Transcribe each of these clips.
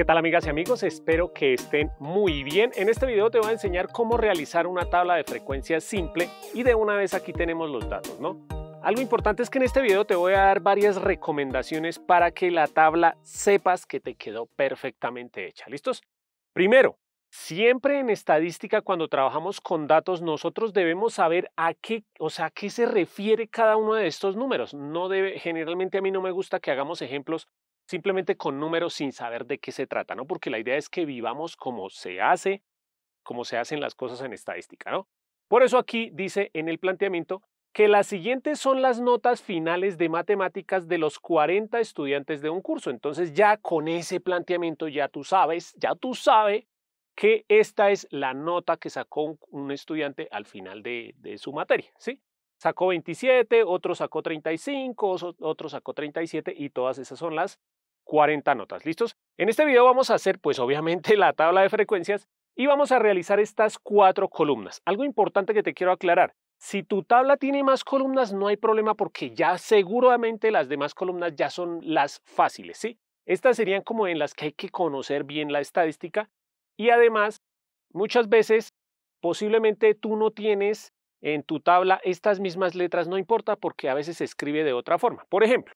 ¿Qué tal amigas y amigos? Espero que estén muy bien. En este video te voy a enseñar cómo realizar una tabla de frecuencia simple y de una vez aquí tenemos los datos, ¿no? Algo importante es que en este video te voy a dar varias recomendaciones para que la tabla sepas que te quedó perfectamente hecha. ¿Listos? Primero, siempre en estadística cuando trabajamos con datos nosotros debemos saber a qué, o sea, a qué se refiere cada uno de estos números. No debe, generalmente a mí no me gusta que hagamos ejemplos simplemente con números sin saber de qué se trata, ¿no? Porque la idea es que vivamos como se hace, como se hacen las cosas en estadística, ¿no? Por eso aquí dice en el planteamiento que las siguientes son las notas finales de matemáticas de los 40 estudiantes de un curso. Entonces ya con ese planteamiento ya tú sabes, ya tú sabes que esta es la nota que sacó un estudiante al final de, su materia, ¿sí? Sacó 27, otro sacó 35, otro sacó 37 y todas esas son las 40 notas. ¿Listos? En este video vamos a hacer, pues obviamente, la tabla de frecuencias y vamos a realizar estas cuatro columnas. Algo importante que te quiero aclarar. Si tu tabla tiene más columnas, no hay problema porque ya seguramente las demás columnas ya son las fáciles, ¿sí? Estas serían como en las que hay que conocer bien la estadística y además, muchas veces, posiblemente tú no tienes en tu tabla estas mismas letras, no importa porque a veces se escribe de otra forma. Por ejemplo,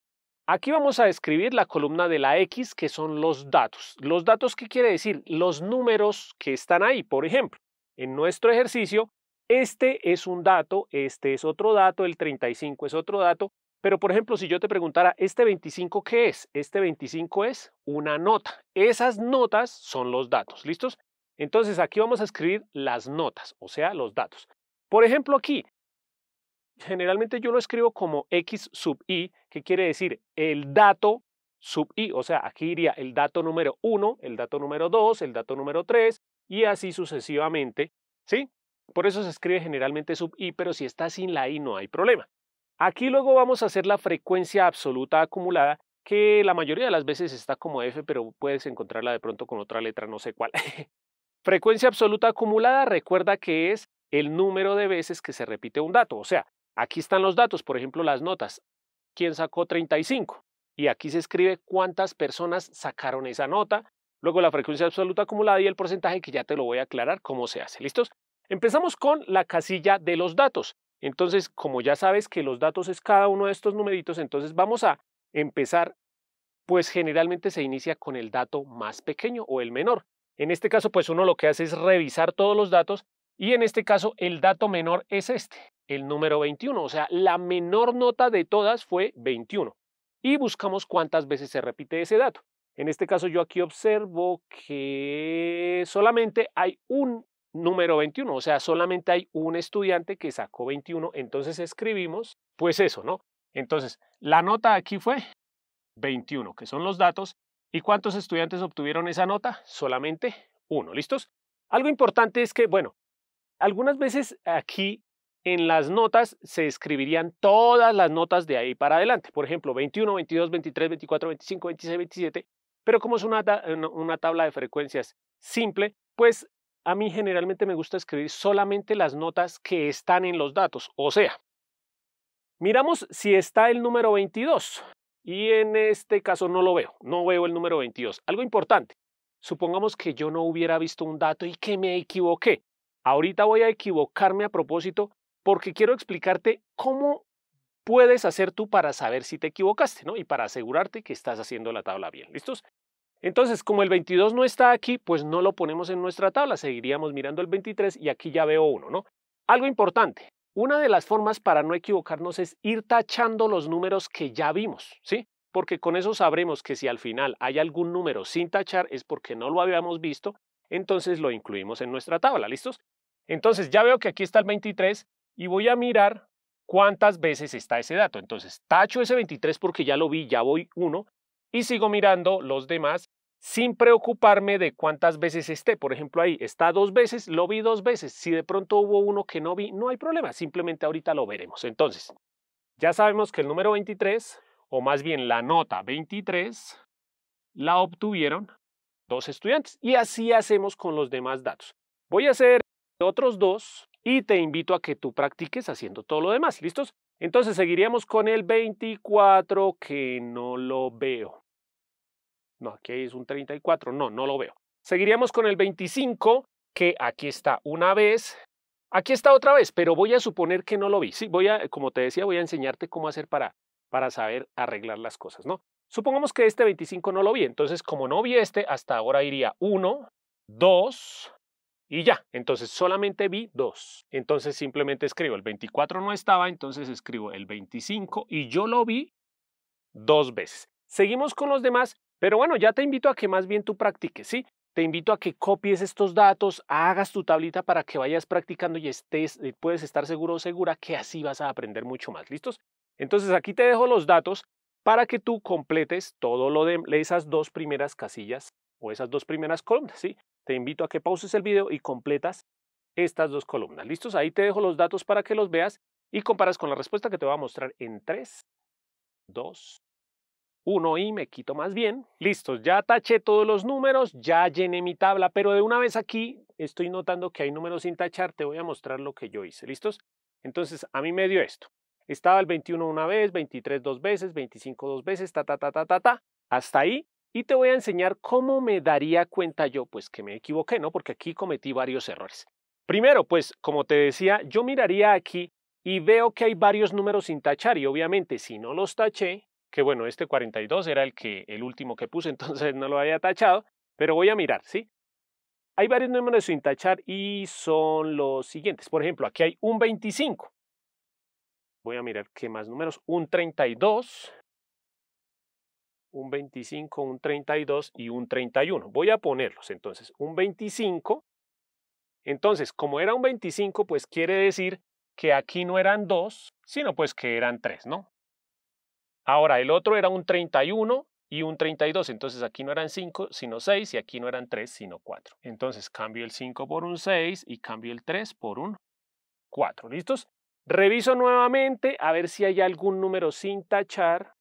Aquí vamos a escribir la columna de la X, que son los datos. ¿Los datos qué quiere decir? Los números que están ahí. Por ejemplo, en nuestro ejercicio, este es un dato, este es otro dato, el 35 es otro dato. Pero, por ejemplo, si yo te preguntara, ¿este 25 qué es? Este 25 es una nota. Esas notas son los datos, ¿listos? Entonces, aquí vamos a escribir las notas, o sea, los datos. Por ejemplo, aquí, generalmente yo lo escribo como x sub i, que quiere decir el dato sub i, o sea, aquí iría el dato número 1, el dato número 2, el dato número 3 y así sucesivamente, ¿sí? Por eso se escribe generalmente sub i, pero si está sin la i no hay problema. Aquí luego vamos a hacer la frecuencia absoluta acumulada, que la mayoría de las veces está como f, pero puedes encontrarla de pronto con otra letra, no sé cuál. frecuencia absoluta acumulada, recuerda que es el número de veces que se repite un dato, o sea, Aquí están los datos, por ejemplo, las notas. ¿Quién sacó 35? Y aquí se escribe cuántas personas sacaron esa nota, luego la frecuencia absoluta acumulada y el porcentaje que ya te lo voy a aclarar cómo se hace. ¿Listos? Empezamos con la casilla de los datos. Entonces, como ya sabes que los datos es cada uno de estos numeritos, entonces vamos a empezar, pues generalmente se inicia con el dato más pequeño o el menor. En este caso, pues uno lo que hace es revisar todos los datos y en este caso el dato menor es este el número 21, o sea, la menor nota de todas fue 21. Y buscamos cuántas veces se repite ese dato. En este caso yo aquí observo que solamente hay un número 21, o sea, solamente hay un estudiante que sacó 21, entonces escribimos, pues eso, ¿no? Entonces, la nota aquí fue 21, que son los datos, ¿y cuántos estudiantes obtuvieron esa nota? Solamente uno, ¿listos? Algo importante es que, bueno, algunas veces aquí en las notas se escribirían todas las notas de ahí para adelante. Por ejemplo, 21, 22, 23, 24, 25, 26, 27. Pero como es una, eh, una tabla de frecuencias simple, pues a mí generalmente me gusta escribir solamente las notas que están en los datos. O sea, miramos si está el número 22. Y en este caso no lo veo, no veo el número 22. Algo importante, supongamos que yo no hubiera visto un dato y que me equivoqué. Ahorita voy a equivocarme a propósito porque quiero explicarte cómo puedes hacer tú para saber si te equivocaste, ¿no? Y para asegurarte que estás haciendo la tabla bien, ¿listos? Entonces, como el 22 no está aquí, pues no lo ponemos en nuestra tabla, seguiríamos mirando el 23 y aquí ya veo uno, ¿no? Algo importante, una de las formas para no equivocarnos es ir tachando los números que ya vimos, ¿sí? Porque con eso sabremos que si al final hay algún número sin tachar es porque no lo habíamos visto, entonces lo incluimos en nuestra tabla, ¿listos? Entonces ya veo que aquí está el 23, y voy a mirar cuántas veces está ese dato. Entonces, tacho ese 23 porque ya lo vi, ya voy uno, y sigo mirando los demás sin preocuparme de cuántas veces esté. Por ejemplo, ahí está dos veces, lo vi dos veces. Si de pronto hubo uno que no vi, no hay problema, simplemente ahorita lo veremos. Entonces, ya sabemos que el número 23, o más bien la nota 23, la obtuvieron dos estudiantes. Y así hacemos con los demás datos. Voy a hacer otros dos y te invito a que tú practiques haciendo todo lo demás. ¿Listos? Entonces seguiríamos con el 24 que no lo veo. No, aquí es un 34, no, no lo veo. Seguiríamos con el 25 que aquí está una vez. Aquí está otra vez, pero voy a suponer que no lo vi. Sí, voy a, como te decía, voy a enseñarte cómo hacer para, para saber arreglar las cosas, ¿no? Supongamos que este 25 no lo vi, entonces como no vi este, hasta ahora iría 1, 2, y ya, entonces solamente vi dos. Entonces simplemente escribo, el 24 no estaba, entonces escribo el 25 y yo lo vi dos veces. Seguimos con los demás, pero bueno, ya te invito a que más bien tú practiques, ¿sí? Te invito a que copies estos datos, hagas tu tablita para que vayas practicando y estés, eh, puedes estar seguro o segura que así vas a aprender mucho más, ¿listos? Entonces aquí te dejo los datos para que tú completes todo lo de esas dos primeras casillas o esas dos primeras columnas, ¿sí? te invito a que pauses el video y completas estas dos columnas. ¿Listos? Ahí te dejo los datos para que los veas y comparas con la respuesta que te voy a mostrar en 3, 2, 1 y me quito más bien. Listos, ya taché todos los números, ya llené mi tabla, pero de una vez aquí estoy notando que hay números sin tachar, te voy a mostrar lo que yo hice. ¿Listos? Entonces, a mí me dio esto. Estaba el 21 una vez, 23 dos veces, 25 dos veces, ta, ta, ta, ta, ta, ta. Hasta ahí y te voy a enseñar cómo me daría cuenta yo, pues que me equivoqué, ¿no? Porque aquí cometí varios errores. Primero, pues como te decía, yo miraría aquí y veo que hay varios números sin tachar y obviamente si no los taché, que bueno, este 42 era el, que, el último que puse, entonces no lo había tachado, pero voy a mirar, ¿sí? Hay varios números sin tachar y son los siguientes. Por ejemplo, aquí hay un 25. Voy a mirar qué más números. Un 32, un 25, un 32 y un 31. Voy a ponerlos entonces, un 25. Entonces, como era un 25, pues quiere decir que aquí no eran dos, sino pues que eran tres, ¿no? Ahora, el otro era un 31 y un 32, entonces aquí no eran 5, sino 6, y aquí no eran 3, sino 4. Entonces cambio el 5 por un 6 y cambio el 3 por un 4. ¿Listos? Reviso nuevamente a ver si hay algún número sin tachar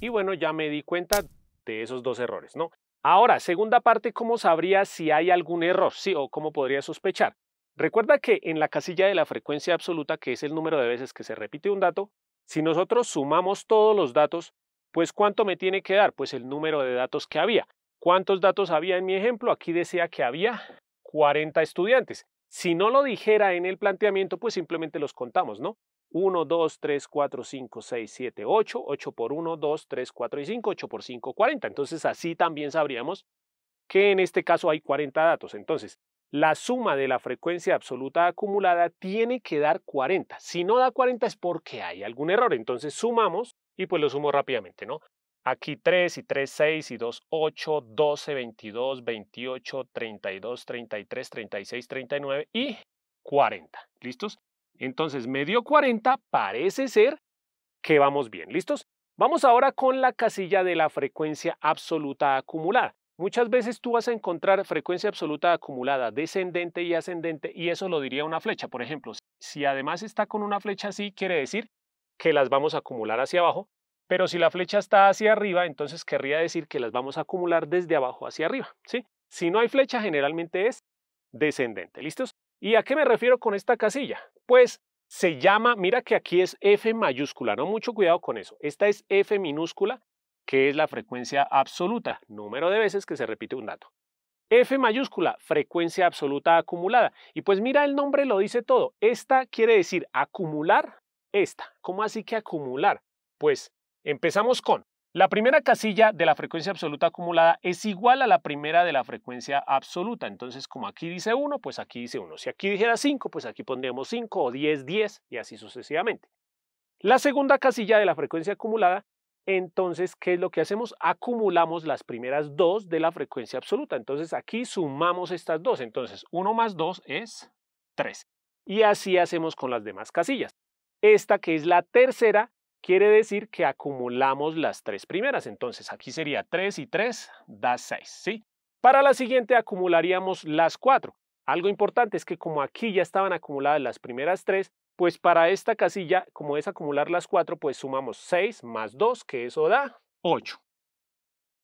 y bueno, ya me di cuenta de esos dos errores, ¿no? Ahora, segunda parte, ¿cómo sabría si hay algún error? Sí, o cómo podría sospechar. Recuerda que en la casilla de la frecuencia absoluta, que es el número de veces que se repite un dato, si nosotros sumamos todos los datos, pues ¿cuánto me tiene que dar? Pues el número de datos que había. ¿Cuántos datos había en mi ejemplo? Aquí decía que había 40 estudiantes. Si no lo dijera en el planteamiento, pues simplemente los contamos, ¿no? 1, 2, 3, 4, 5, 6, 7, 8, 8 por 1, 2, 3, 4 y 5, 8 por 5, 40. Entonces así también sabríamos que en este caso hay 40 datos. Entonces, la suma de la frecuencia absoluta acumulada tiene que dar 40. Si no da 40 es porque hay algún error. Entonces sumamos y pues lo sumo rápidamente, ¿no? Aquí 3 y 3, 6 y 2, 8, 12, 22, 28, 32, 33, 36, 39 y 40. ¿Listos? Entonces, medio 40 parece ser que vamos bien. ¿Listos? Vamos ahora con la casilla de la frecuencia absoluta acumulada. Muchas veces tú vas a encontrar frecuencia absoluta acumulada descendente y ascendente y eso lo diría una flecha. Por ejemplo, si además está con una flecha así, quiere decir que las vamos a acumular hacia abajo, pero si la flecha está hacia arriba, entonces querría decir que las vamos a acumular desde abajo hacia arriba. ¿sí? Si no hay flecha, generalmente es descendente. ¿Listos? ¿Y a qué me refiero con esta casilla? pues se llama, mira que aquí es F mayúscula, no mucho cuidado con eso. Esta es F minúscula, que es la frecuencia absoluta, número de veces que se repite un dato. F mayúscula, frecuencia absoluta acumulada. Y pues mira, el nombre lo dice todo. Esta quiere decir acumular esta. ¿Cómo así que acumular? Pues empezamos con la primera casilla de la frecuencia absoluta acumulada es igual a la primera de la frecuencia absoluta. Entonces, como aquí dice 1, pues aquí dice 1. Si aquí dijera 5, pues aquí pondríamos 5 o 10, 10 y así sucesivamente. La segunda casilla de la frecuencia acumulada, entonces, ¿qué es lo que hacemos? Acumulamos las primeras dos de la frecuencia absoluta. Entonces, aquí sumamos estas dos. Entonces, 1 más 2 es 3. Y así hacemos con las demás casillas. Esta que es la tercera Quiere decir que acumulamos las tres primeras, entonces aquí sería 3 y 3 da 6, ¿sí? Para la siguiente acumularíamos las cuatro. Algo importante es que como aquí ya estaban acumuladas las primeras tres, pues para esta casilla, como es acumular las cuatro, pues sumamos 6 más 2, que eso da 8.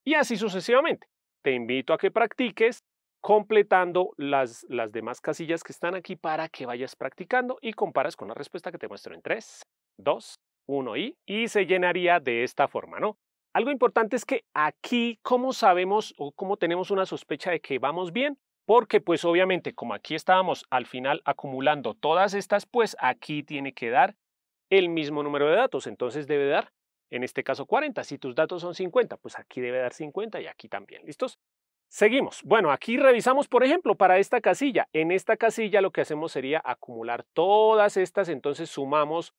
Y así sucesivamente. Te invito a que practiques completando las, las demás casillas que están aquí para que vayas practicando y comparas con la respuesta que te muestro en 3, 2, 1i y se llenaría de esta forma, ¿no? Algo importante es que aquí, ¿cómo sabemos o cómo tenemos una sospecha de que vamos bien? Porque pues obviamente como aquí estábamos al final acumulando todas estas, pues aquí tiene que dar el mismo número de datos, entonces debe dar, en este caso 40, si tus datos son 50, pues aquí debe dar 50 y aquí también, ¿listos? Seguimos. Bueno, aquí revisamos, por ejemplo, para esta casilla. En esta casilla lo que hacemos sería acumular todas estas, entonces sumamos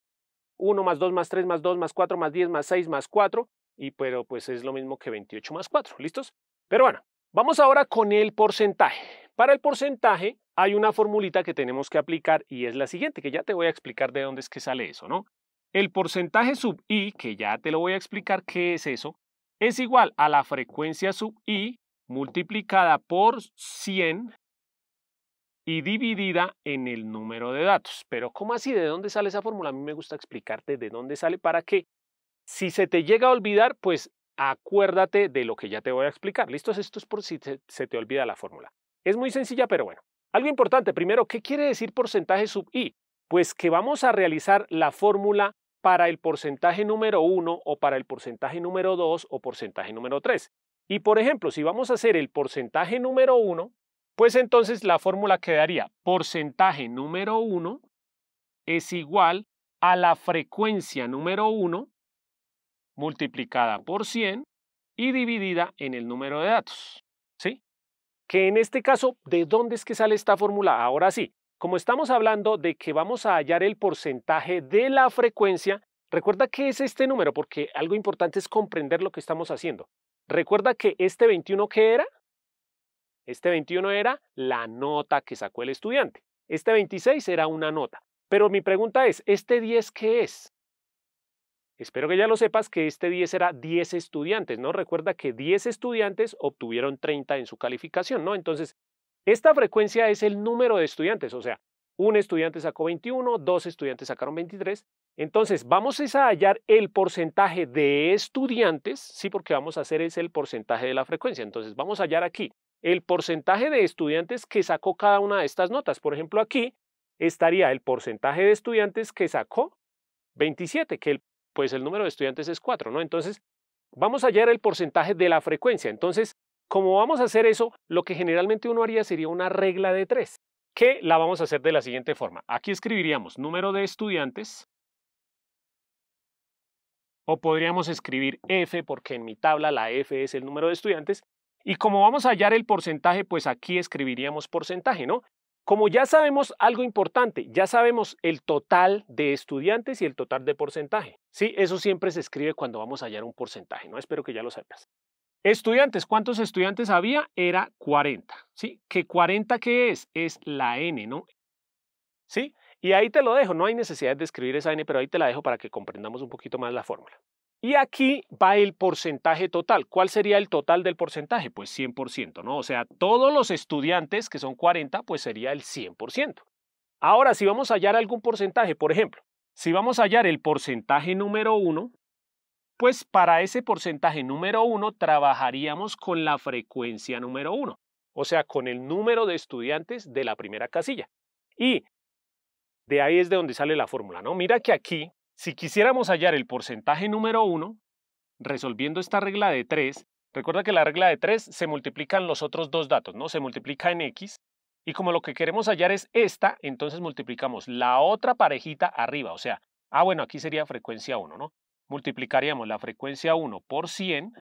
1 más 2 más 3 más 2 más 4 más 10 más 6 más 4, y pero pues es lo mismo que 28 más 4, ¿listos? Pero bueno, vamos ahora con el porcentaje. Para el porcentaje hay una formulita que tenemos que aplicar y es la siguiente, que ya te voy a explicar de dónde es que sale eso, ¿no? El porcentaje sub i, que ya te lo voy a explicar qué es eso, es igual a la frecuencia sub i multiplicada por 100 y dividida en el número de datos. Pero ¿cómo así? ¿De dónde sale esa fórmula? A mí me gusta explicarte de dónde sale para qué? si se te llega a olvidar, pues acuérdate de lo que ya te voy a explicar. ¿Listos? Esto es por si se te olvida la fórmula. Es muy sencilla, pero bueno. Algo importante, primero, ¿qué quiere decir porcentaje sub i? Pues que vamos a realizar la fórmula para el porcentaje número 1 o para el porcentaje número 2 o porcentaje número 3. Y por ejemplo, si vamos a hacer el porcentaje número 1, pues entonces la fórmula quedaría porcentaje número 1 es igual a la frecuencia número 1 multiplicada por 100 y dividida en el número de datos. ¿Sí? Que en este caso, ¿de dónde es que sale esta fórmula? Ahora sí, como estamos hablando de que vamos a hallar el porcentaje de la frecuencia, recuerda que es este número, porque algo importante es comprender lo que estamos haciendo. Recuerda que este 21 que era este 21 era la nota que sacó el estudiante. Este 26 era una nota. Pero mi pregunta es, ¿este 10 qué es? Espero que ya lo sepas que este 10 era 10 estudiantes, ¿no? Recuerda que 10 estudiantes obtuvieron 30 en su calificación, ¿no? Entonces, esta frecuencia es el número de estudiantes, o sea, un estudiante sacó 21, dos estudiantes sacaron 23. Entonces, vamos a hallar el porcentaje de estudiantes, sí, porque vamos a hacer es el porcentaje de la frecuencia. Entonces, vamos a hallar aquí el porcentaje de estudiantes que sacó cada una de estas notas. Por ejemplo, aquí estaría el porcentaje de estudiantes que sacó 27, que el, pues el número de estudiantes es 4, ¿no? Entonces, vamos a hallar el porcentaje de la frecuencia. Entonces, como vamos a hacer eso, lo que generalmente uno haría sería una regla de 3, que la vamos a hacer de la siguiente forma. Aquí escribiríamos número de estudiantes, o podríamos escribir F, porque en mi tabla la F es el número de estudiantes, y como vamos a hallar el porcentaje, pues aquí escribiríamos porcentaje, ¿no? Como ya sabemos algo importante, ya sabemos el total de estudiantes y el total de porcentaje. Sí, eso siempre se escribe cuando vamos a hallar un porcentaje, ¿no? Espero que ya lo sepas. Estudiantes, ¿cuántos estudiantes había? Era 40, ¿sí? ¿Qué 40 qué es? Es la N, ¿no? ¿Sí? Y ahí te lo dejo, no hay necesidad de escribir esa N, pero ahí te la dejo para que comprendamos un poquito más la fórmula. Y aquí va el porcentaje total. ¿Cuál sería el total del porcentaje? Pues 100%, ¿no? O sea, todos los estudiantes, que son 40, pues sería el 100%. Ahora, si vamos a hallar algún porcentaje, por ejemplo, si vamos a hallar el porcentaje número 1, pues para ese porcentaje número 1 trabajaríamos con la frecuencia número 1, o sea, con el número de estudiantes de la primera casilla. Y de ahí es de donde sale la fórmula, ¿no? Mira que aquí si quisiéramos hallar el porcentaje número 1, resolviendo esta regla de 3, recuerda que la regla de 3 se en los otros dos datos, ¿no? Se multiplica en x, y como lo que queremos hallar es esta, entonces multiplicamos la otra parejita arriba, o sea, ah, bueno, aquí sería frecuencia 1, ¿no? Multiplicaríamos la frecuencia 1 por 100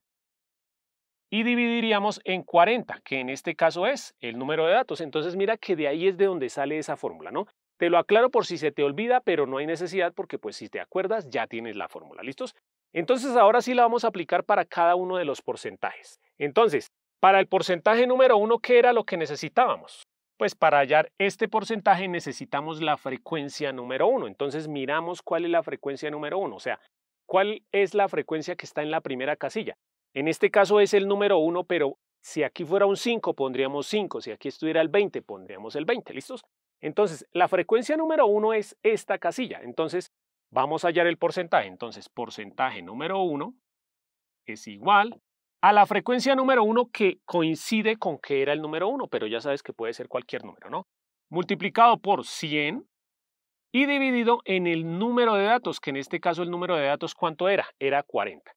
y dividiríamos en 40, que en este caso es el número de datos. Entonces mira que de ahí es de donde sale esa fórmula, ¿no? Te lo aclaro por si se te olvida, pero no hay necesidad porque pues si te acuerdas ya tienes la fórmula, ¿listos? Entonces ahora sí la vamos a aplicar para cada uno de los porcentajes. Entonces, para el porcentaje número uno, ¿qué era lo que necesitábamos? Pues para hallar este porcentaje necesitamos la frecuencia número uno. Entonces miramos cuál es la frecuencia número uno, o sea, cuál es la frecuencia que está en la primera casilla. En este caso es el número 1, pero si aquí fuera un 5, pondríamos 5. Si aquí estuviera el 20, pondríamos el 20. ¿Listos? Entonces, la frecuencia número uno es esta casilla. Entonces, vamos a hallar el porcentaje. Entonces, porcentaje número uno es igual a la frecuencia número uno que coincide con que era el número uno, pero ya sabes que puede ser cualquier número, ¿no? Multiplicado por 100 y dividido en el número de datos, que en este caso el número de datos, ¿cuánto era? Era 40.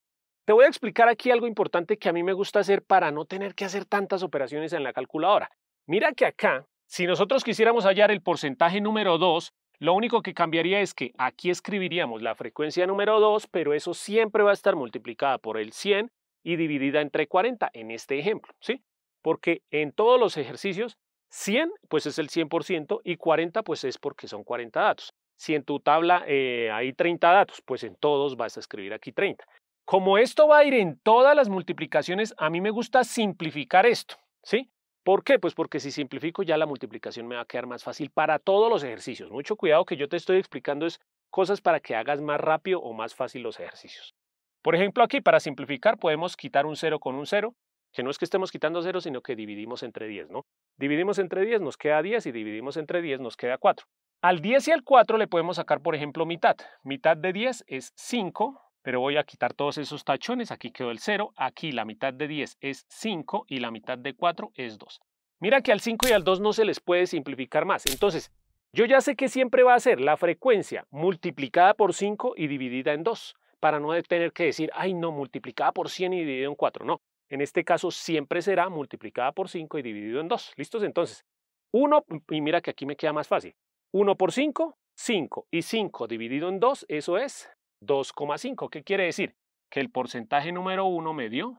Te voy a explicar aquí algo importante que a mí me gusta hacer para no tener que hacer tantas operaciones en la calculadora. Mira que acá si nosotros quisiéramos hallar el porcentaje número 2, lo único que cambiaría es que aquí escribiríamos la frecuencia número 2, pero eso siempre va a estar multiplicada por el 100 y dividida entre 40 en este ejemplo, ¿sí? Porque en todos los ejercicios, 100 pues es el 100% y 40 pues es porque son 40 datos. Si en tu tabla eh, hay 30 datos, pues en todos vas a escribir aquí 30. Como esto va a ir en todas las multiplicaciones, a mí me gusta simplificar esto, ¿sí? ¿Por qué? Pues porque si simplifico ya la multiplicación me va a quedar más fácil para todos los ejercicios. Mucho cuidado que yo te estoy explicando es cosas para que hagas más rápido o más fácil los ejercicios. Por ejemplo, aquí para simplificar podemos quitar un 0 con un 0, que no es que estemos quitando 0, sino que dividimos entre 10, ¿no? Dividimos entre 10 nos queda 10 y dividimos entre 10 nos queda 4. Al 10 y al 4 le podemos sacar, por ejemplo, mitad. Mitad de 10 es 5 pero voy a quitar todos esos tachones, aquí quedó el 0, aquí la mitad de 10 es 5 y la mitad de 4 es 2. Mira que al 5 y al 2 no se les puede simplificar más, entonces yo ya sé que siempre va a ser la frecuencia multiplicada por 5 y dividida en 2, para no tener que decir, ay no, multiplicada por 100 y dividida en 4, no. En este caso siempre será multiplicada por 5 y dividido en 2. ¿Listos? Entonces, 1, y mira que aquí me queda más fácil, 1 por 5, 5 y 5 dividido en 2, eso es 2,5. ¿Qué quiere decir? Que el porcentaje número 1 me dio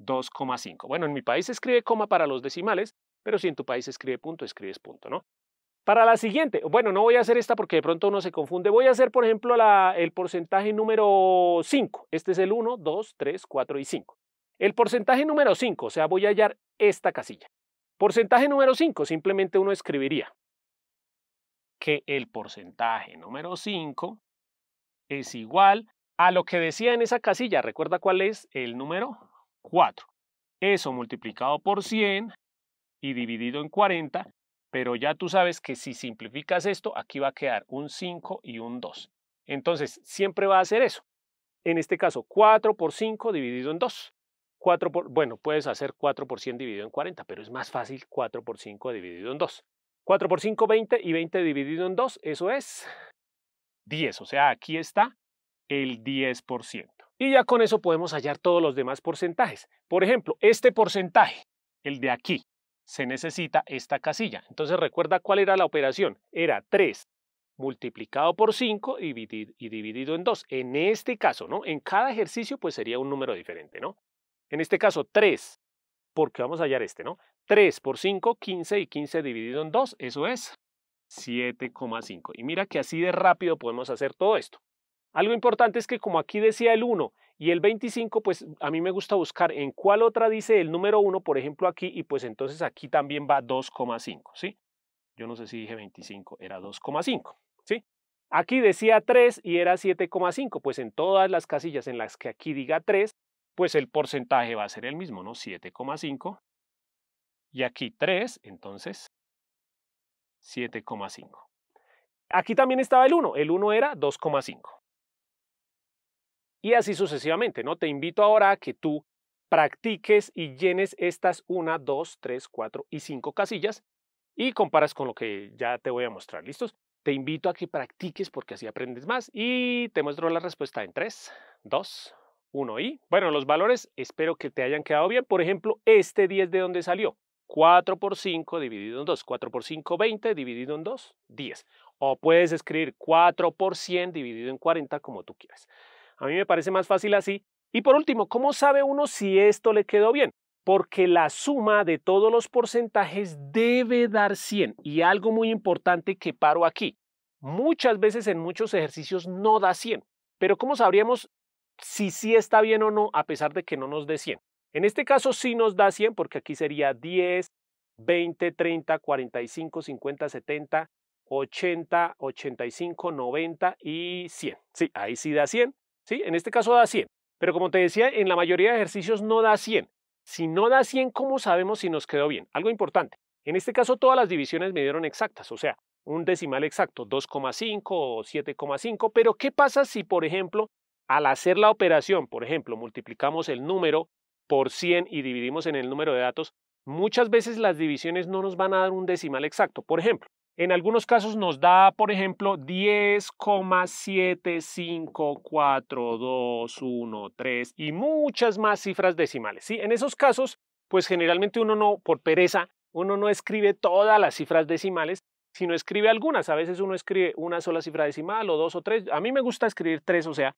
2,5. Bueno, en mi país se escribe coma para los decimales, pero si en tu país se escribe punto, escribes punto, ¿no? Para la siguiente, bueno, no voy a hacer esta porque de pronto uno se confunde. Voy a hacer, por ejemplo, la, el porcentaje número 5. Este es el 1, 2, 3, 4 y 5. El porcentaje número 5, o sea, voy a hallar esta casilla. Porcentaje número 5, simplemente uno escribiría que el porcentaje número 5 es igual a lo que decía en esa casilla. ¿Recuerda cuál es el número? 4. Eso multiplicado por 100 y dividido en 40, pero ya tú sabes que si simplificas esto, aquí va a quedar un 5 y un 2. Entonces, siempre va a hacer eso. En este caso, 4 por 5 dividido en 2. bueno, puedes hacer 4 por 100 dividido en 40, pero es más fácil 4 por 5 dividido en 2. 4 por 5, 20 y 20 dividido en 2, eso es 10, o sea, aquí está el 10%. Y ya con eso podemos hallar todos los demás porcentajes. Por ejemplo, este porcentaje, el de aquí, se necesita esta casilla. Entonces recuerda cuál era la operación. Era 3 multiplicado por 5 y dividido en 2. En este caso, ¿no? En cada ejercicio pues sería un número diferente, ¿no? En este caso 3, porque vamos a hallar este, ¿no? 3 por 5, 15 y 15 dividido en 2, eso es 7,5. Y mira que así de rápido podemos hacer todo esto. Algo importante es que como aquí decía el 1 y el 25, pues a mí me gusta buscar en cuál otra dice el número 1, por ejemplo aquí, y pues entonces aquí también va 2,5, ¿sí? Yo no sé si dije 25, era 2,5, ¿sí? Aquí decía 3 y era 7,5, pues en todas las casillas en las que aquí diga 3, pues el porcentaje va a ser el mismo, ¿no? 7,5. Y aquí 3, entonces 7,5. Aquí también estaba el 1, el 1 era 2,5. Y así sucesivamente, ¿no? Te invito ahora a que tú practiques y llenes estas 1, 2, 3, 4 y 5 casillas y comparas con lo que ya te voy a mostrar. ¿Listos? Te invito a que practiques porque así aprendes más y te muestro la respuesta en 3, 2, 1 y... Bueno, los valores espero que te hayan quedado bien. Por ejemplo, este 10 de dónde salió. 4 por 5 dividido en 2. 4 por 5, 20, dividido en 2, 10. O puedes escribir 4 por 100 dividido en 40, como tú quieras. A mí me parece más fácil así. Y por último, ¿cómo sabe uno si esto le quedó bien? Porque la suma de todos los porcentajes debe dar 100. Y algo muy importante que paro aquí. Muchas veces en muchos ejercicios no da 100. Pero ¿cómo sabríamos si sí está bien o no a pesar de que no nos dé 100? En este caso sí nos da 100 porque aquí sería 10, 20, 30, 45, 50, 70, 80, 85, 90 y 100. Sí, ahí sí da 100. Sí, en este caso da 100. Pero como te decía, en la mayoría de ejercicios no da 100. Si no da 100, ¿cómo sabemos si nos quedó bien? Algo importante. En este caso todas las divisiones me dieron exactas, o sea, un decimal exacto, 2,5 o 7,5. Pero ¿qué pasa si, por ejemplo, al hacer la operación, por ejemplo, multiplicamos el número por 100 y dividimos en el número de datos, muchas veces las divisiones no nos van a dar un decimal exacto. Por ejemplo, en algunos casos nos da, por ejemplo, 10,754213 y muchas más cifras decimales. ¿sí? En esos casos, pues generalmente uno no, por pereza, uno no escribe todas las cifras decimales, sino escribe algunas. A veces uno escribe una sola cifra decimal o dos o tres. A mí me gusta escribir tres, o sea,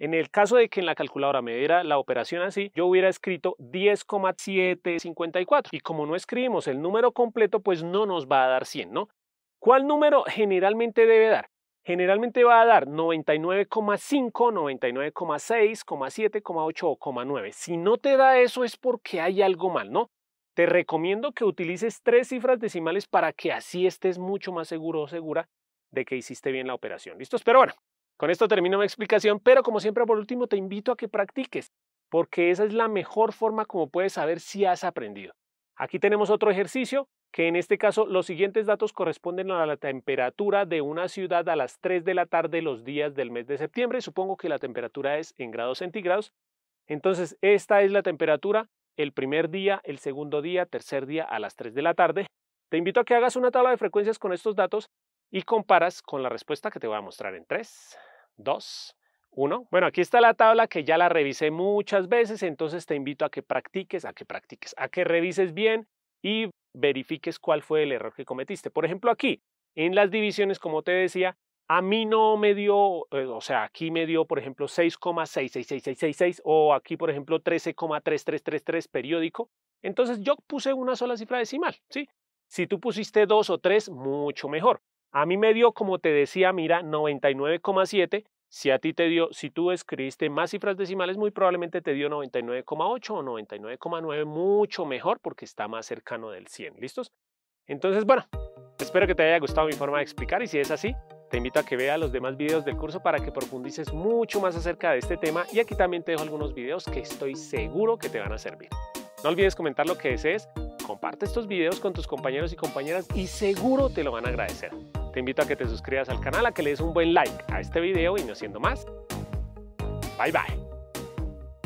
en el caso de que en la calculadora me diera la operación así, yo hubiera escrito 10,754. Y como no escribimos el número completo, pues no nos va a dar 100, ¿no? ¿Cuál número generalmente debe dar? Generalmente va a dar 99,5, 99,6, 7,8 o 9. Si no te da eso es porque hay algo mal, ¿no? Te recomiendo que utilices tres cifras decimales para que así estés mucho más seguro o segura de que hiciste bien la operación. ¿Listos? Pero bueno, con esto termino mi explicación, pero como siempre por último te invito a que practiques, porque esa es la mejor forma como puedes saber si has aprendido. Aquí tenemos otro ejercicio, que en este caso los siguientes datos corresponden a la temperatura de una ciudad a las 3 de la tarde los días del mes de septiembre. Supongo que la temperatura es en grados centígrados. Entonces, esta es la temperatura el primer día, el segundo día, tercer día a las 3 de la tarde. Te invito a que hagas una tabla de frecuencias con estos datos y comparas con la respuesta que te voy a mostrar en 3, dos, uno. Bueno, aquí está la tabla que ya la revisé muchas veces, entonces te invito a que practiques, a que practiques, a que revises bien y verifiques cuál fue el error que cometiste. Por ejemplo, aquí, en las divisiones, como te decía, a mí no me dio, eh, o sea, aquí me dio, por ejemplo, 6,66666 o aquí, por ejemplo, 13,3333 periódico. Entonces yo puse una sola cifra decimal, ¿sí? Si tú pusiste dos o tres, mucho mejor. A mí me dio, como te decía, mira, 99,7. Si a ti te dio, si tú escribiste más cifras decimales, muy probablemente te dio 99,8 o 99,9, mucho mejor porque está más cercano del 100. ¿Listos? Entonces, bueno, espero que te haya gustado mi forma de explicar y si es así, te invito a que veas los demás videos del curso para que profundices mucho más acerca de este tema y aquí también te dejo algunos videos que estoy seguro que te van a servir. No olvides comentar lo que desees comparte estos videos con tus compañeros y compañeras y seguro te lo van a agradecer. Te invito a que te suscribas al canal, a que le des un buen like a este video y no siendo más. Bye bye.